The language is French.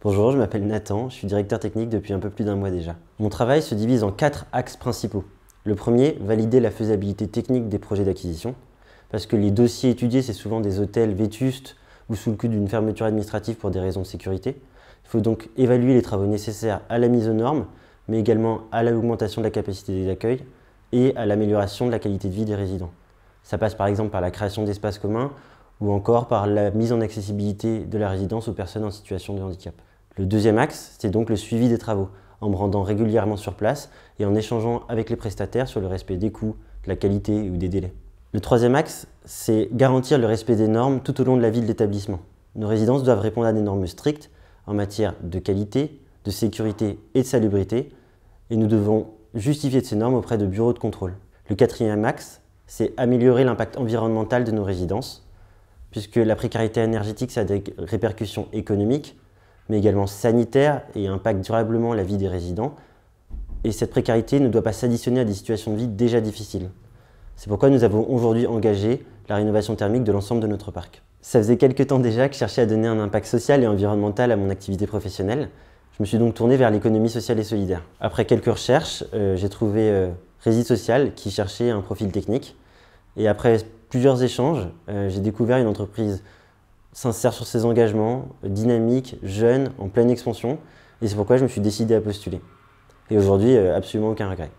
Bonjour, je m'appelle Nathan, je suis directeur technique depuis un peu plus d'un mois déjà. Mon travail se divise en quatre axes principaux. Le premier, valider la faisabilité technique des projets d'acquisition, parce que les dossiers étudiés, c'est souvent des hôtels vétustes ou sous le cul d'une fermeture administrative pour des raisons de sécurité. Il faut donc évaluer les travaux nécessaires à la mise aux normes, mais également à l'augmentation de la capacité accueils et à l'amélioration de la qualité de vie des résidents. Ça passe par exemple par la création d'espaces communs ou encore par la mise en accessibilité de la résidence aux personnes en situation de handicap. Le deuxième axe, c'est donc le suivi des travaux, en me rendant régulièrement sur place et en échangeant avec les prestataires sur le respect des coûts, de la qualité ou des délais. Le troisième axe, c'est garantir le respect des normes tout au long de la vie de l'établissement. Nos résidences doivent répondre à des normes strictes en matière de qualité, de sécurité et de salubrité, et nous devons justifier de ces normes auprès de bureaux de contrôle. Le quatrième axe, c'est améliorer l'impact environnemental de nos résidences puisque la précarité énergétique, ça a des répercussions économiques, mais également sanitaires et impacte durablement la vie des résidents. Et cette précarité ne doit pas s'additionner à des situations de vie déjà difficiles. C'est pourquoi nous avons aujourd'hui engagé la rénovation thermique de l'ensemble de notre parc. Ça faisait quelques temps déjà que je cherchais à donner un impact social et environnemental à mon activité professionnelle. Je me suis donc tourné vers l'économie sociale et solidaire. Après quelques recherches, euh, j'ai trouvé euh, Social qui cherchait un profil technique. Et après plusieurs échanges, euh, j'ai découvert une entreprise sincère sur ses engagements, dynamique, jeune, en pleine expansion. Et c'est pourquoi je me suis décidé à postuler. Et aujourd'hui, euh, absolument aucun regret.